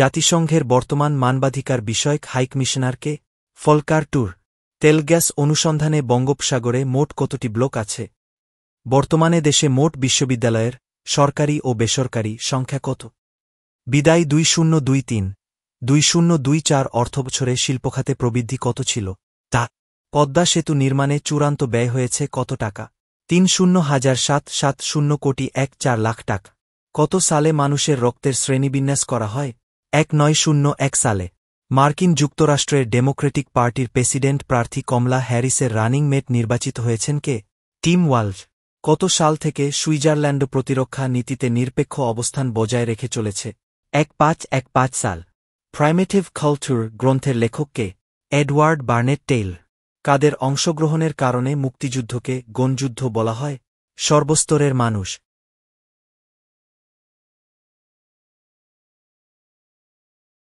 জাতিসংঘের বর্তমান মানবাধিকার বিষয়ক হাইকমিশনারকে ফলকার ট্যুর তেলগ্যাস অনুসন্ধানে বঙ্গোপসাগরে মোট কতটি ব্লক আছে বর্তমানে দেশে মোট বিশ্ববিদ্যালয়ের সরকারি ও বেসরকারি সংখ্যা কত বিদায় দুই শূন্য দুই তিন দুই শূন্য দুই চার অর্থবছরে শিল্পখাতে প্রবৃদ্ধি কত ছিল তা পদ্মা সেতু নির্মাণে চূড়ান্ত ব্যয় হয়েছে কত টাকা তিন শূন্য হাজার সাত সাত শূন্য কোটি এক চার লাখ টাকা কত সালে মানুষের রক্তের শ্রেণীবিন্যাস করা হয় এক নয় শূন্য এক সালে মার্কিন যুক্তরাষ্ট্রের ডেমোক্রেটিক পার্টির প্রেসিডেন্ট প্রার্থী কমলা হ্যারিসের রানিং মেট নির্বাচিত হয়েছেন কে টিম ওয়াল্ভ কত সাল থেকে সুইজারল্যান্ড প্রতিরক্ষা নীতিতে নিরপেক্ষ অবস্থান বজায় রেখে চলেছে এক পাঁচ এক পাঁচ সাল প্রাইমেটিভ খলথুর গ্রন্থের লেখককে এডওয়ার্ড বার্নেট টেইল কাদের অংশগ্রহণের কারণে মুক্তিযুদ্ধকে গণযুদ্ধ বলা হয় সর্বস্তরের মানুষ